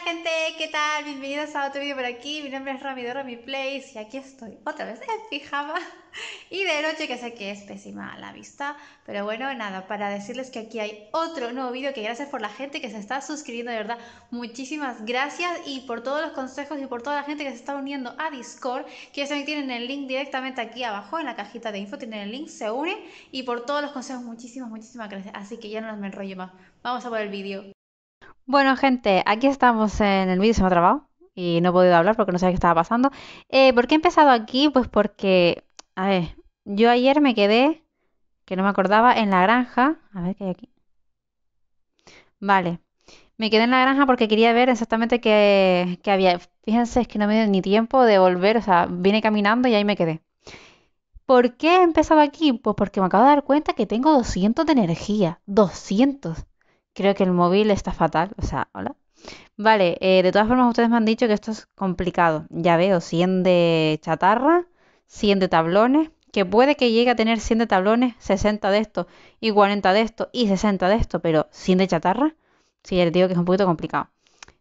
Hola gente, ¿qué tal? Bienvenidos a otro video por aquí. Mi nombre es Rami de Rami Place y aquí estoy otra vez en pijama y de noche que sé que es pésima la vista. Pero bueno, nada, para decirles que aquí hay otro nuevo video que gracias por la gente que se está suscribiendo, de verdad. Muchísimas gracias y por todos los consejos y por toda la gente que se está uniendo a Discord. Que ya saben, tienen el link directamente aquí abajo en la cajita de info, tienen el link, se unen y por todos los consejos, muchísimas, muchísimas gracias. Así que ya no nos me enrollo más. Vamos a por el vídeo. Bueno, gente, aquí estamos en el vídeo, se me ha trabado y no he podido hablar porque no sabía qué estaba pasando. Eh, ¿Por qué he empezado aquí? Pues porque, a ver, yo ayer me quedé, que no me acordaba, en la granja. A ver qué hay aquí. Vale, me quedé en la granja porque quería ver exactamente qué, qué había. Fíjense, es que no me dio ni tiempo de volver, o sea, vine caminando y ahí me quedé. ¿Por qué he empezado aquí? Pues porque me acabo de dar cuenta que tengo 200 de energía. 200. Creo que el móvil está fatal, o sea, hola. Vale, eh, de todas formas ustedes me han dicho que esto es complicado. Ya veo, 100 de chatarra, 100 de tablones, que puede que llegue a tener 100 de tablones, 60 de esto y 40 de esto y 60 de esto, pero 100 de chatarra, sí, les digo que es un poquito complicado.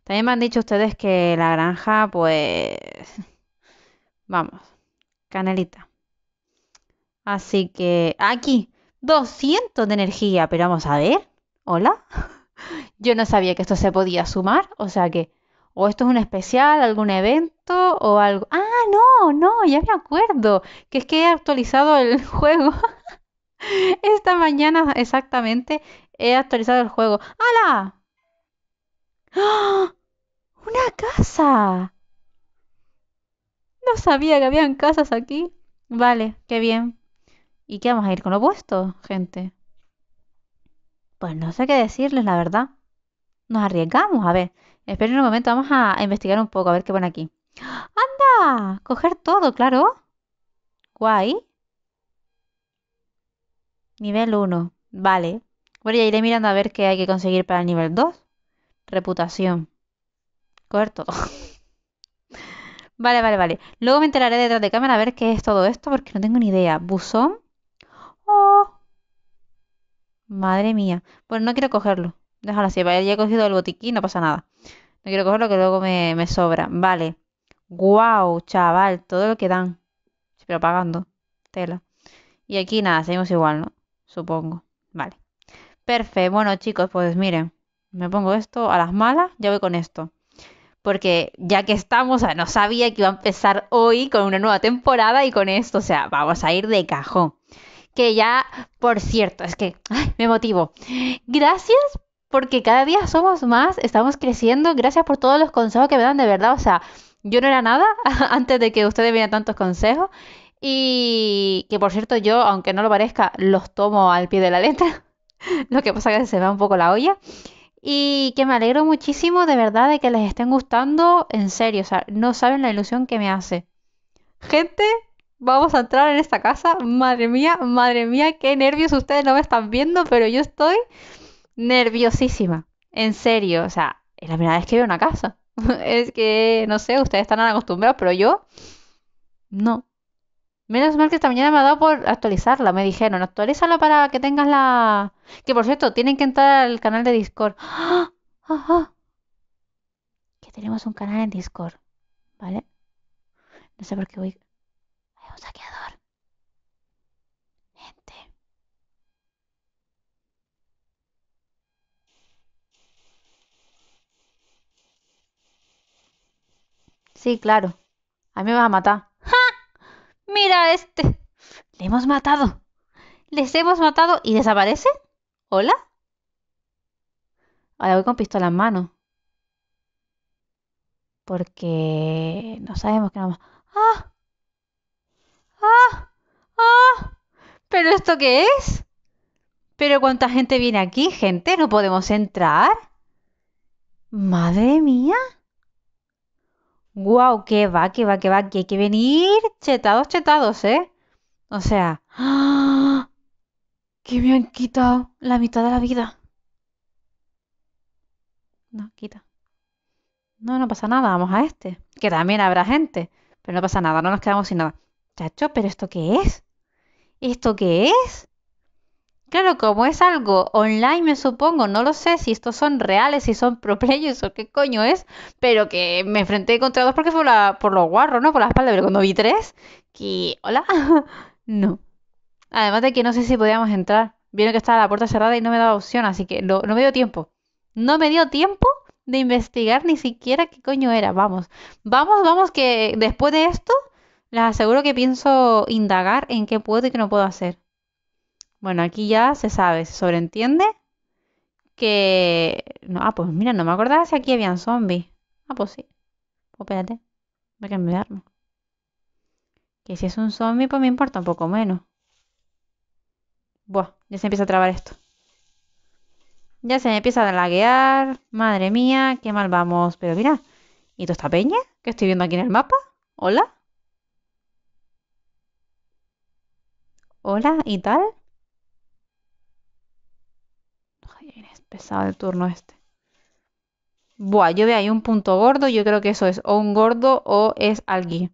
También me han dicho ustedes que la granja, pues... Vamos, canelita. Así que aquí, 200 de energía, pero vamos a ver. Hola. Yo no sabía que esto se podía sumar, o sea que o esto es un especial, algún evento o algo. Ah, no, no, ya me acuerdo, que es que he actualizado el juego. Esta mañana exactamente he actualizado el juego. ¡Hala! ¡Ah! ¡Una casa! No sabía que habían casas aquí. Vale, qué bien. ¿Y qué vamos a ir con lo puesto, gente? Pues no sé qué decirles, la verdad. Nos arriesgamos, a ver. Esperen un momento, vamos a investigar un poco, a ver qué pone aquí. ¡Anda! Coger todo, claro. Guay. Nivel 1. Vale. Bueno, ya iré mirando a ver qué hay que conseguir para el nivel 2. Reputación. Coger todo. vale, vale, vale. Luego me enteraré detrás de cámara a ver qué es todo esto porque no tengo ni idea. Busón. Oh, Madre mía. Bueno, no quiero cogerlo. Déjalo así. Ya he cogido el botiquín, no pasa nada. No quiero cogerlo que luego me, sobra. Vale. Guau, chaval. Todo lo que dan. Pero pagando. Tela. Y aquí nada, seguimos igual, ¿no? Supongo. Vale. Perfecto. Bueno, chicos, pues miren. Me pongo esto a las malas. Ya voy con esto porque ya que estamos, no sabía que iba a empezar hoy con una nueva temporada y con esto, o sea, vamos a ir de cajón que ya, por cierto, es que me motivo. Gracias porque cada día somos más, estamos creciendo. Gracias por todos los consejos que me dan de verdad. O sea, yo no era nada antes de que ustedes me dieran tantos consejos. Y que por cierto, yo, aunque no lo parezca, los tomo al pie de la letra. lo que pasa es que se me va un poco la olla. Y que me alegro muchísimo de verdad de que les estén gustando. En serio, o sea, no saben la ilusión que me hace. Gente, Vamos a entrar en esta casa. Madre mía, madre mía, qué nervios ustedes no me están viendo, pero yo estoy nerviosísima. En serio, o sea, es la primera vez que veo una casa. es que, no sé, ustedes están acostumbrados, pero yo no. Menos mal que esta mañana me ha dado por actualizarla. Me dijeron, actualízala para que tengas la... Que por cierto, tienen que entrar al canal de Discord. Que tenemos un canal en Discord. ¿Vale? No sé por qué voy saqueador. Gente. Sí, claro. A mí me vas a matar. ¡Ja! Mira este. Le hemos matado. Les hemos matado y desaparece. ¿Hola? Ahora voy con pistola en mano. Porque no sabemos qué vamos. ¡Ah! ¡Ah! ¡Ah! ¿Pero esto qué es? ¿Pero cuánta gente viene aquí, gente? ¿No podemos entrar? ¡Madre mía! ¡Guau! ¡Qué va, qué va, qué va! Que hay que venir chetados, chetados, ¿eh? O sea... ¡ah! Que me han quitado la mitad de la vida. No, quita. No, no pasa nada, vamos a este. Que también habrá gente. Pero no pasa nada, no nos quedamos sin nada. Chacho, ¿pero esto qué es? ¿Esto qué es? Claro, como es algo online, me supongo, no lo sé si estos son reales, si son pro players o qué coño es, pero que me enfrenté contra dos porque fue la, por los guarros, ¿no? Por la espalda, pero cuando vi tres, que. ¿Hola? no. Además de que no sé si podíamos entrar. Vieron que estaba la puerta cerrada y no me daba opción, así que no me dio tiempo. No me dio tiempo de investigar ni siquiera qué coño era. Vamos, vamos, vamos, que después de esto les aseguro que pienso indagar en qué puedo y qué no puedo hacer. Bueno, aquí ya se sabe, se sobreentiende que... ah, pues mira, no me acordaba si aquí habían zombies. Ah, pues sí. Pues espérate, voy a cambiarme. Que si es un zombie, pues me importa un poco menos. Buah, ya se empieza a trabar esto. Ya se me empieza a laguear. Madre mía, qué mal vamos. Pero mira, ¿y toda esta peña que estoy viendo aquí en el mapa? ¿Hola? hola y tal. pesado el turno este. Buah, yo veo ahí un punto gordo, yo creo que eso es o un gordo o es alguien.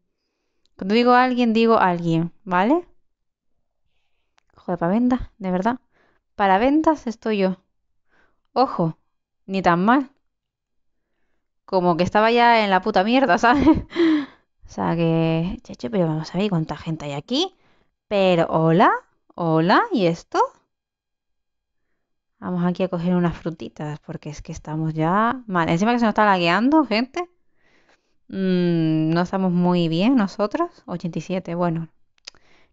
Cuando digo alguien, digo alguien, ¿vale? Joder, para ventas, de verdad. Para ventas estoy yo. Ojo, ni tan mal. Como que estaba ya en la puta mierda, ¿sabes? o sea que... pero vamos a ver cuánta gente hay aquí. Pero, hola, hola, ¿y esto? Vamos aquí a coger unas frutitas, porque es que estamos ya mal. Encima que se nos está lagueando, gente. Mm, no estamos muy bien nosotros. 87, bueno,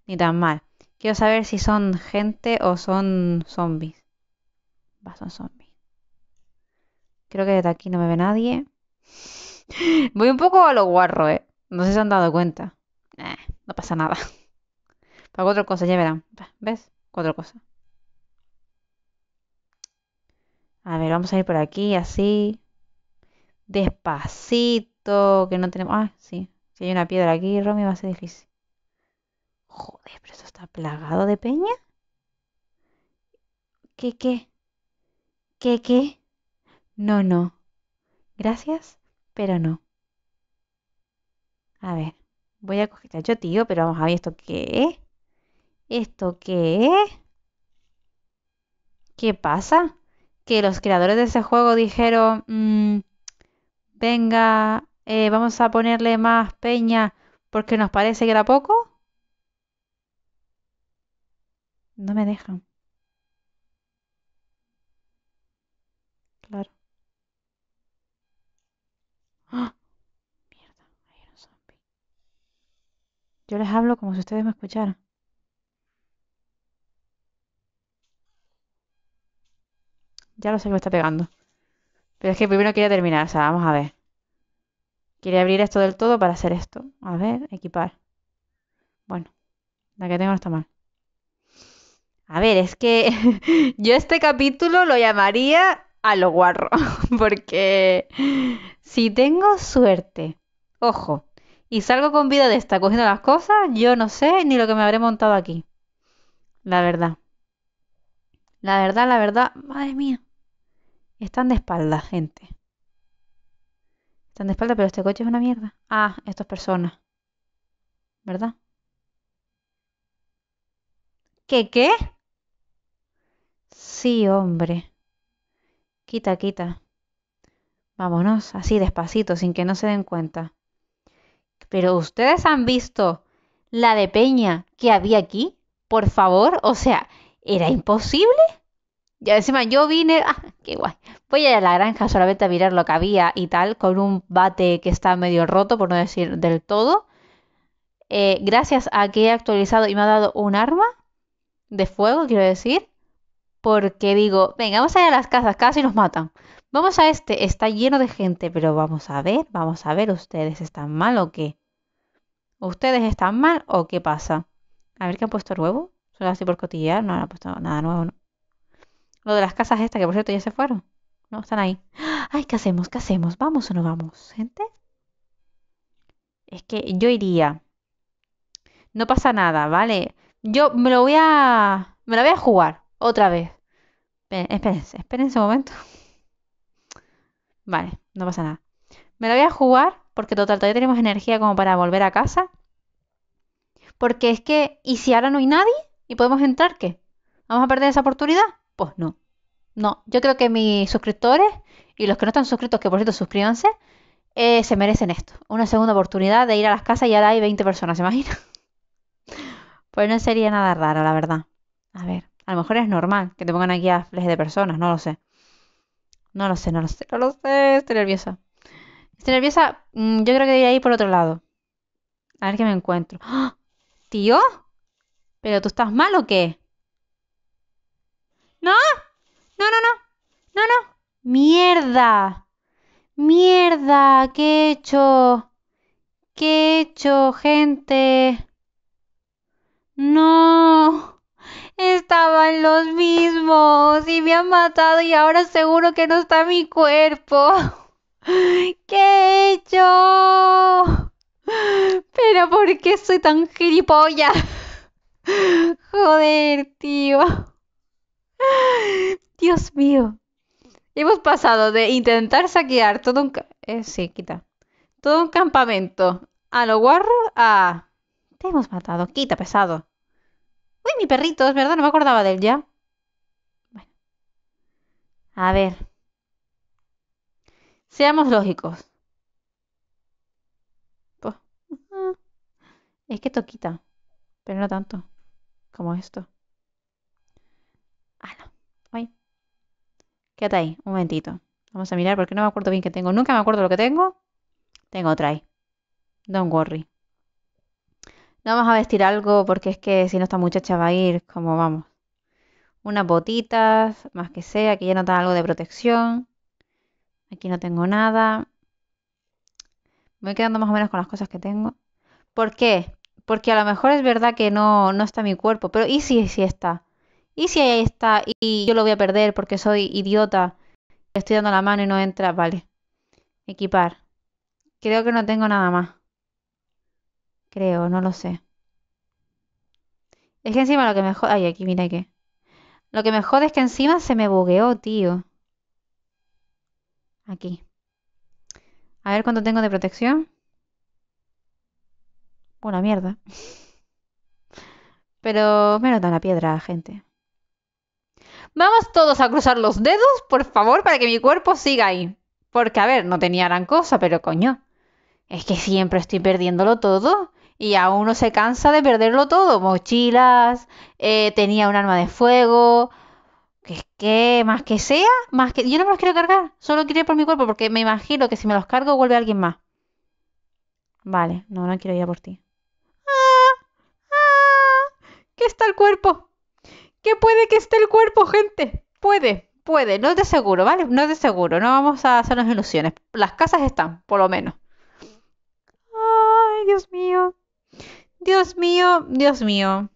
ni tan mal. Quiero saber si son gente o son zombies. Va, son zombies. Creo que desde aquí no me ve nadie. Voy un poco a lo guarro, ¿eh? No sé si se han dado cuenta. Eh, no pasa nada. Para cuatro cosas, ya verán. ¿Ves? Cuatro cosas. A ver, vamos a ir por aquí, así. Despacito, que no tenemos... Ah, sí. Si hay una piedra aquí, Romy, va a ser difícil. Joder, pero eso está plagado de peña. ¿Qué, qué? ¿Qué, qué? No, no. Gracias, pero no. A ver, voy a coger... Yo, tío, pero vamos a ver esto qué es. ¿Esto qué? ¿Qué pasa? Que los creadores de ese juego dijeron, mm, venga, eh, vamos a ponerle más peña porque nos parece que era poco. No me dejan. Claro. ¡Ah! Mierda, hay un zombie. Yo les hablo como si ustedes me escucharan. Ya lo sé que me está pegando. Pero es que primero quería terminar, o sea, vamos a ver. Quería abrir esto del todo para hacer esto. A ver, equipar. Bueno, la que tengo no está mal. A ver, es que yo este capítulo lo llamaría a lo guarro, porque si tengo suerte, ojo, y salgo con vida de esta cogiendo las cosas, yo no sé ni lo que me habré montado aquí. La verdad. La verdad, la verdad, madre mía. Están de espalda, gente. Están de espalda, pero este coche es una mierda. Ah, estas personas. ¿Verdad? ¿Qué qué? Sí, hombre. Quita, quita. Vámonos, así despacito, sin que no se den cuenta. Pero ustedes han visto la de Peña que había aquí, por favor. O sea, ¿era imposible? Ya encima yo vine, ah, qué guay. Voy a la granja solamente a mirar lo que había y tal, con un bate que está medio roto, por no decir del todo. Eh, gracias a que he actualizado y me ha dado un arma de fuego, quiero decir. Porque digo, venga, vamos a ir a las casas, casi nos matan. Vamos a este, está lleno de gente, pero vamos a ver, vamos a ver, ¿ustedes están mal o qué? ¿Ustedes están mal o qué pasa? A ver qué han puesto nuevo. Solo así por cotillear, no, no han puesto nada nuevo, ¿no? Lo de las casas estas, que por cierto ya se fueron. No, están ahí. Ay, ¿qué hacemos? ¿Qué hacemos? ¿Vamos o no vamos? Gente. Es que yo iría. No pasa nada, ¿vale? Yo me lo voy a... Me lo voy a jugar otra vez. espérense, espérense un momento. Vale, no pasa nada. Me lo voy a jugar porque total, todavía tenemos energía como para volver a casa. Porque es que, ¿y si ahora no hay nadie? ¿Y podemos entrar qué? ¿Vamos a perder esa oportunidad? pues no. No, yo creo que mis suscriptores y los que no están suscritos, que por cierto suscríbanse, eh, se merecen esto. Una segunda oportunidad de ir a las casas y ahora hay 20 personas, ¿se imagina? Pues no sería nada raro, la verdad. A ver, a lo mejor es normal que te pongan aquí a de personas, no lo sé. No lo sé, no lo sé, no lo sé, estoy nerviosa. Estoy nerviosa, mm, yo creo que debería ahí por otro lado. A ver qué me encuentro. ¡Ah! ¿Tío? ¿Pero tú estás mal o qué? No, no, no, no, no, no. Mierda. Mierda, ¿qué he hecho? ¿Qué he hecho, gente? No. Estaban los mismos y me han matado y ahora seguro que no está mi cuerpo. ¿Qué he hecho? Pero ¿por qué soy tan gilipollas? Joder, tío. Dios mío. Hemos pasado de intentar saquear todo un... Eh, sí, quita. Todo un campamento a lo guarro a... Te hemos matado. Quita, pesado. Uy, mi perrito, es verdad, no me acordaba de él ya. Bueno. A ver. Seamos lógicos. Ah. Es que toquita, pero no tanto como esto. Quédate ahí, un momentito. Vamos a mirar porque no me acuerdo bien que tengo. Nunca me acuerdo lo que tengo. Tengo otra ahí. Don't worry. No vamos a vestir algo porque es que si no esta muchacha va a ir como vamos. Unas botitas, más que sea. Aquí ya no está algo de protección. Aquí no tengo nada. Me voy quedando más o menos con las cosas que tengo. ¿Por qué? Porque a lo mejor es verdad que no, no está mi cuerpo. Pero ¿y si, si está? Y si ahí está y yo lo voy a perder porque soy idiota, estoy dando la mano y no entra, vale. Equipar. Creo que no tengo nada más. Creo, no lo sé. Es que encima lo que me Ay, aquí, mira qué. Lo que mejor es que encima se me bugueó, tío. Aquí. A ver cuánto tengo de protección. Una mierda. Pero me nota la piedra, gente. Vamos todos a cruzar los dedos, por favor, para que mi cuerpo siga ahí. Porque, a ver, no tenía gran cosa, pero coño. Es que siempre estoy perdiéndolo todo. Y a uno se cansa de perderlo todo. Mochilas, eh, tenía un arma de fuego. Que es que, más que sea, más que. Yo no me los quiero cargar. Solo quiero ir por mi cuerpo porque me imagino que si me los cargo vuelve alguien más. Vale, no, no quiero ir a por ti. Ah, ah, ¿Qué está el cuerpo? que puede que esté el cuerpo, gente. Puede, puede, no es de seguro, ¿vale? No es de seguro, no vamos a hacernos ilusiones. Las casas están, por lo menos. Ay, Dios mío. Dios mío, Dios mío.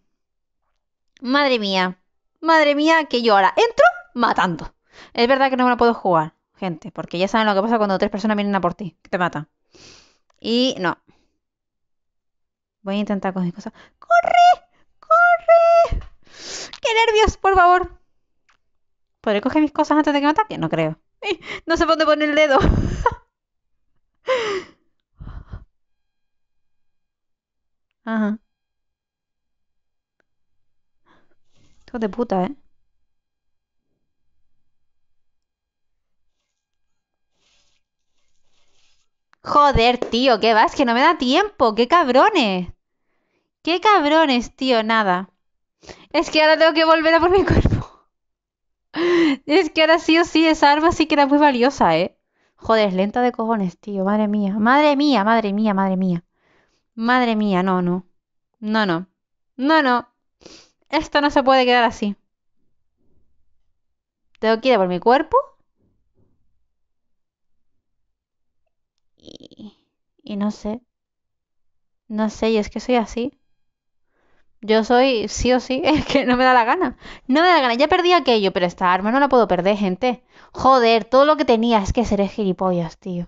Madre mía. Madre mía, que yo ahora entro matando. Es verdad que no me lo puedo jugar, gente, porque ya saben lo que pasa cuando tres personas vienen a por ti, que te matan. Y no. Voy a intentar con cosas. ¡Corre! ¡Qué nervios, por favor! ¿Podré coger mis cosas antes de que me ataque? No creo. ¡Eh! No sé dónde poner el dedo. Ajá. Hijo de puta, ¿eh? Joder, tío, ¿qué vas? Que no me da tiempo. ¡Qué cabrones! ¡Qué cabrones, tío! Nada. Es que ahora tengo que volver a por mi cuerpo. Es que ahora sí o sí, esa arma sí que era muy valiosa, ¿eh? Joder, es lenta de cojones, tío. Madre mía, madre mía, madre mía, madre mía. Madre mía, no, no. No, no. No, no. Esto no se puede quedar así. Tengo que ir a por mi cuerpo. Y, y no sé. No sé, y es que soy así. Yo soy sí o sí, es que no me da la gana. No me da la gana, ya perdí aquello, pero esta arma no la puedo perder, gente. Joder, todo lo que tenía es que seré gilipollas, tío.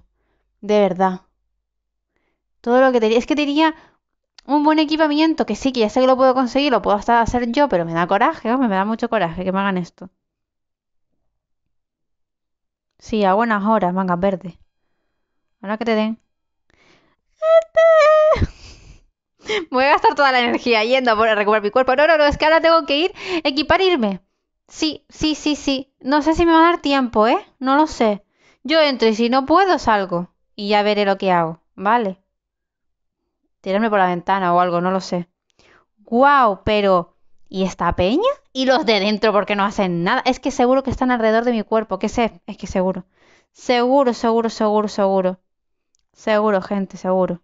De verdad. Todo lo que tenía. Es que tenía un buen equipamiento, que sí, que ya sé que lo puedo conseguir, lo puedo hasta hacer yo, pero me da coraje, hombre, me da mucho coraje que me hagan esto. Sí, a buenas horas, manga verde. Ahora que te den. voy a gastar toda la energía yendo a recuperar mi cuerpo. No, no, no, es que ahora tengo que ir, equipar e irme. Sí, sí, sí, sí. No sé si me va a dar tiempo, ¿eh? No lo sé. Yo entro y si no puedo salgo. Y ya veré lo que hago. Vale. Tirarme por la ventana o algo, no lo sé. ¡Guau! pero... ¿Y esta peña? ¿Y los de dentro porque no hacen nada? Es que seguro que están alrededor de mi cuerpo. ¿Qué sé? Es que seguro. Seguro, seguro, seguro, seguro. Seguro, gente, seguro.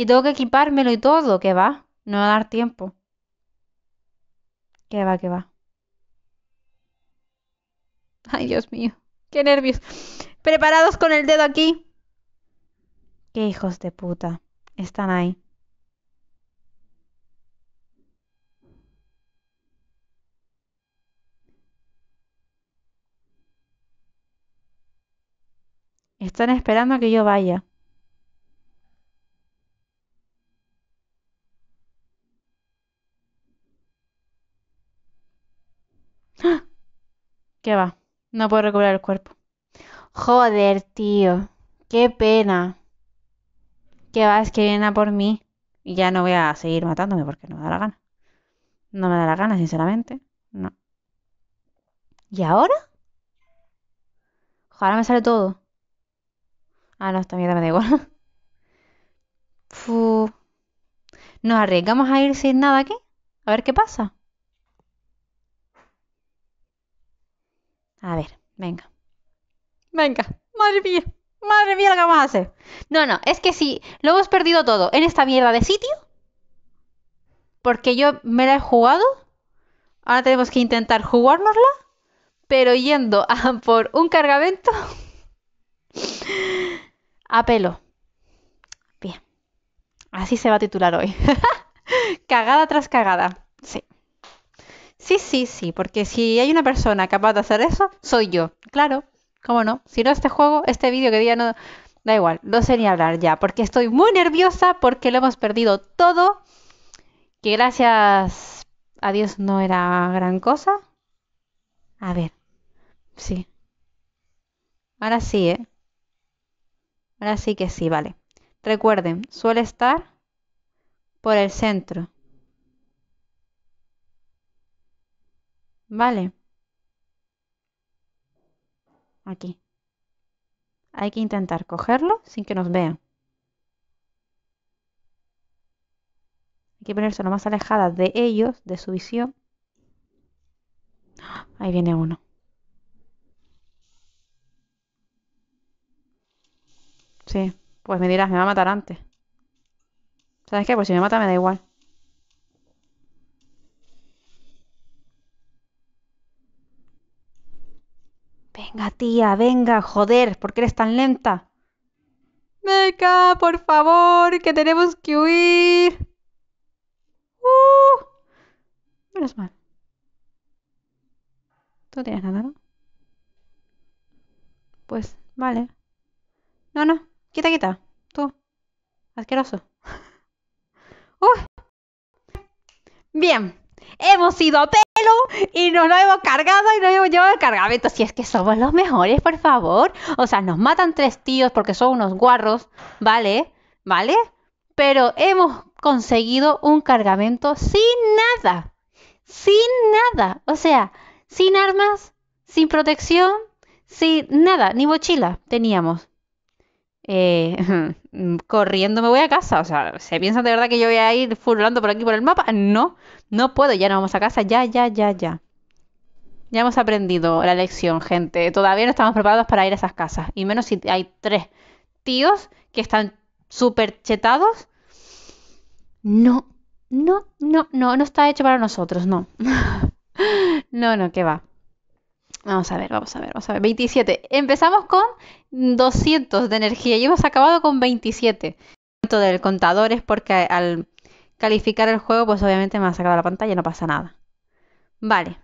Y tengo que equipármelo y todo, que va. No va a dar tiempo. Que va, que va. Ay, Dios mío. Qué nervios. Preparados con el dedo aquí. Qué hijos de puta. Están ahí. Están esperando a que yo vaya. ¿Qué va? No puedo recuperar el cuerpo. Joder, tío. Qué pena. ¿Qué va? Es que viene a por mí. Y ya no voy a seguir matándome porque no me da la gana. No me da la gana, sinceramente. No. ¿Y ahora? ahora me sale todo. Ah, no, esta mierda me da igual. ¿Nos arriesgamos a ir sin nada aquí? A ver qué pasa. A ver, venga. Venga, madre mía, madre mía, lo que vamos a hacer. No, no, es que si lo hemos perdido todo en esta mierda de sitio, porque yo me la he jugado, ahora tenemos que intentar jugárnosla, pero yendo a por un cargamento a pelo. Bien, así se va a titular hoy. cagada tras cagada. Sí, sí, sí, porque si hay una persona capaz de hacer eso, soy yo. Claro, cómo no. Si no este juego, este vídeo que día no... Da igual, no sé ni hablar ya, porque estoy muy nerviosa, porque lo hemos perdido todo, que gracias a Dios no era gran cosa. A ver, sí. Ahora sí, ¿eh? Ahora sí que sí, vale. Recuerden, suele estar por el centro. Vale. Aquí. Hay que intentar cogerlo sin que nos vean. Hay que ponerse lo más alejada de ellos, de su visión. ¡Ah! Ahí viene uno. Sí, pues me dirás, me va a matar antes. ¿Sabes qué? Pues si me mata me da igual. Venga, tía, venga, joder, ¿por qué eres tan lenta? Venga, por favor, que tenemos que huir. Uh, menos mal. ¿Tú tienes nada, Pues, vale. No, no, quita, quita. Tú. Asqueroso. Uh. Bien hemos ido a pelo y nos lo hemos cargado y nos hemos llevado el cargamento. Si es que somos los mejores, por favor. O sea, nos matan tres tíos porque son unos guarros, ¿vale? ¿Vale? Pero hemos conseguido un cargamento sin nada. Sin nada. O sea, sin armas, sin protección, sin nada. Ni mochila teníamos. Eh, mm, corriendo me voy a casa. O sea, ¿se piensan de verdad que yo voy a ir furlando por aquí por el mapa? No, no puedo, ya no vamos a casa, ya, ya, ya, ya. Ya hemos aprendido la lección, gente. Todavía no estamos preparados para ir a esas casas. Y menos si hay tres tíos que están súper chetados. No, no, no, no, no está hecho para nosotros, no. no, no, que va. Vamos a ver, vamos a ver, vamos a ver. 27. Empezamos con 200 de energía y hemos acabado con 27. Todo del contador es porque al calificar el juego, pues obviamente me ha sacado la pantalla, no pasa nada. Vale.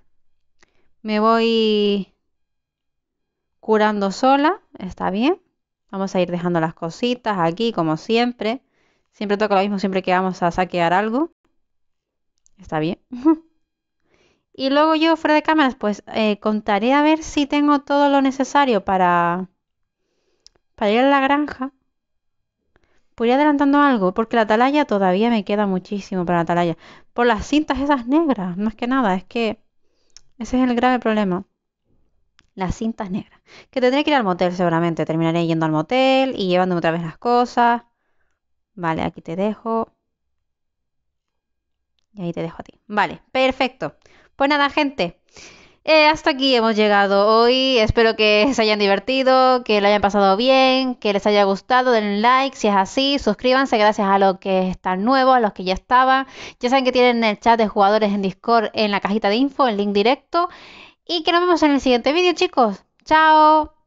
Me voy curando sola, está bien. Vamos a ir dejando las cositas aquí, como siempre. Siempre toca lo mismo siempre que vamos a saquear algo. Está bien. Y luego yo fuera de cámaras, pues eh, contaré a ver si tengo todo lo necesario para, para ir a la granja. Voy adelantando algo, porque la atalaya todavía me queda muchísimo para la atalaya. Por las cintas esas negras, más que nada, es que ese es el grave problema. Las cintas negras. Que tendré que ir al motel seguramente. Terminaré yendo al motel y llevándome otra vez las cosas. Vale, aquí te dejo. Y ahí te dejo a ti. Vale, perfecto. Pues nada, gente. Eh, hasta aquí hemos llegado hoy. Espero que se hayan divertido, que lo hayan pasado bien, que les haya gustado. Denle like si es así. Suscríbanse gracias a los que están nuevos, a los que ya estaban. Ya saben que tienen el chat de jugadores en Discord en la cajita de info, el link directo. Y que nos vemos en el siguiente vídeo, chicos. Chao.